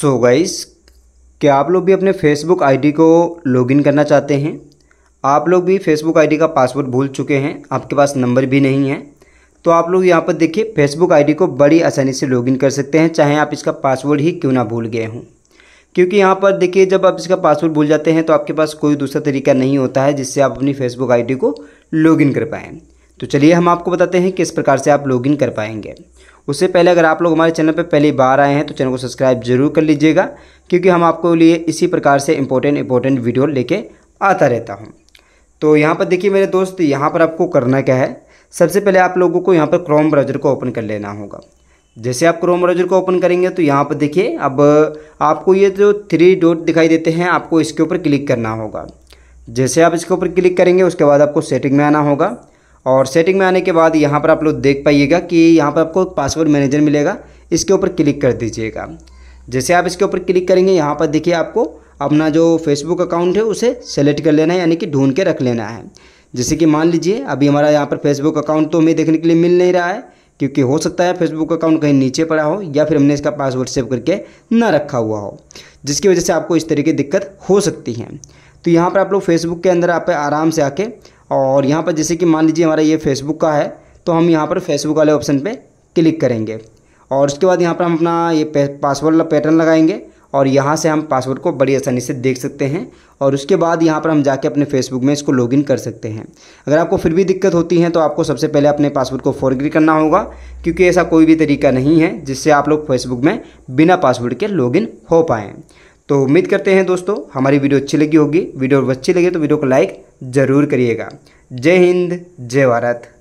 सो so guys क्या आप लोग भी अपने फेसबुक आईडी को लॉगिन करना चाहते हैं आप लोग भी फेसबुक आईडी का पासवर्ड भूल चुके हैं आपके पास नंबर भी नहीं है तो आप लोग यहाँ पर देखिए फेसबुक आईडी को बड़ी आसानी से लॉगिन कर सकते हैं चाहे आप इसका पासवर्ड ही क्यों ना भूल गए हों क्योंकि यहाँ पर देखिए जब आप इसका पासवर्ड भूल जाते हैं तो आपके पास कोई दूसरा तरीका नहीं होता है जिससे आप अपनी फेसबुक आई को लॉगिन कर पाएँ तो चलिए हम आपको बताते हैं किस प्रकार से आप लॉगिन कर पाएंगे उससे पहले अगर आप लोग हमारे चैनल पर पहली बार आए हैं तो चैनल को सब्सक्राइब जरूर कर लीजिएगा क्योंकि हम आपको लिए इसी प्रकार से इंपॉर्टेंट इंपॉर्टेंट वीडियो लेके आता रहता हूँ तो यहाँ पर देखिए मेरे दोस्त यहाँ पर आपको करना क्या है सबसे पहले आप लोगों को यहाँ पर क्रोम ब्राउज़र को ओपन कर लेना होगा जैसे आप क्रोम ब्राउज़र को ओपन करेंगे तो यहाँ पर देखिए अब आपको ये जो थ्री डॉट दिखाई देते हैं आपको इसके ऊपर क्लिक करना होगा जैसे आप इसके ऊपर क्लिक करेंगे उसके बाद आपको सेटिंग में आना होगा और सेटिंग में आने के बाद यहाँ पर आप लोग देख पाइएगा कि यहाँ पर आपको पासवर्ड मैनेजर मिलेगा इसके ऊपर क्लिक कर दीजिएगा जैसे आप इसके ऊपर क्लिक करेंगे यहाँ पर देखिए आपको अपना जो फेसबुक अकाउंट है उसे सेलेक्ट कर लेना है यानी कि ढूंढ के रख लेना है जैसे कि मान लीजिए अभी हमारा यहाँ पर फेसबुक अकाउंट तो हमें देखने के लिए मिल नहीं रहा है क्योंकि हो सकता है फेसबुक अकाउंट कहीं नीचे पड़ा हो या फिर हमने इसका पासवर्ड सेव करके ना रखा हुआ हो जिसकी वजह से आपको इस तरह की दिक्कत हो सकती है तो यहाँ पर आप लोग फेसबुक के अंदर आप आराम से आके और यहाँ पर जैसे कि मान लीजिए हमारा ये फेसबुक का है तो हम यहाँ पर फेसबुक वाले ऑप्शन पर क्लिक करेंगे और उसके बाद यहाँ पर हम अपना ये पासवर्ड वाला पैटर्न लगाएंगे और यहाँ से हम पासवर्ड को बड़ी आसानी से देख सकते हैं और उसके बाद यहाँ पर हम जाके अपने फेसबुक में इसको लॉगिन कर सकते हैं अगर आपको फिर भी दिक्कत होती है तो आपको सबसे पहले अपने पासवर्ड को फोरग्री करना होगा क्योंकि ऐसा कोई भी तरीका नहीं है जिससे आप लोग फेसबुक में बिना पासवर्ड के लॉगिन हो पाएँ तो उम्मीद करते हैं दोस्तों हमारी वीडियो अच्छी लगी होगी वीडियो अच्छी लगी तो वीडियो को लाइक ज़रूर करिएगा जय हिंद जय भारत